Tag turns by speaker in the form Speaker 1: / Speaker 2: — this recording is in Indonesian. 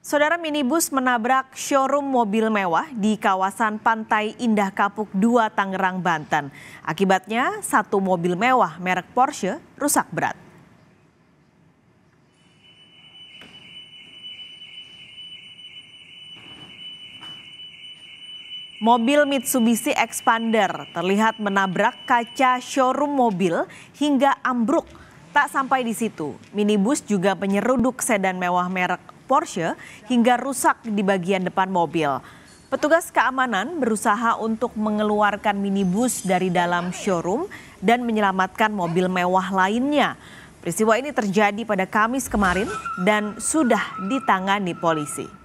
Speaker 1: Saudara minibus menabrak showroom mobil mewah di kawasan Pantai Indah Kapuk 2 Tangerang, Banten. Akibatnya satu mobil mewah merek Porsche rusak berat. Mobil Mitsubishi Expander terlihat menabrak kaca showroom mobil hingga ambruk. Tak sampai di situ, minibus juga menyeruduk sedan mewah merek Porsche hingga rusak di bagian depan mobil. Petugas keamanan berusaha untuk mengeluarkan minibus dari dalam showroom dan menyelamatkan mobil mewah lainnya. Peristiwa ini terjadi pada Kamis kemarin dan sudah ditangani polisi.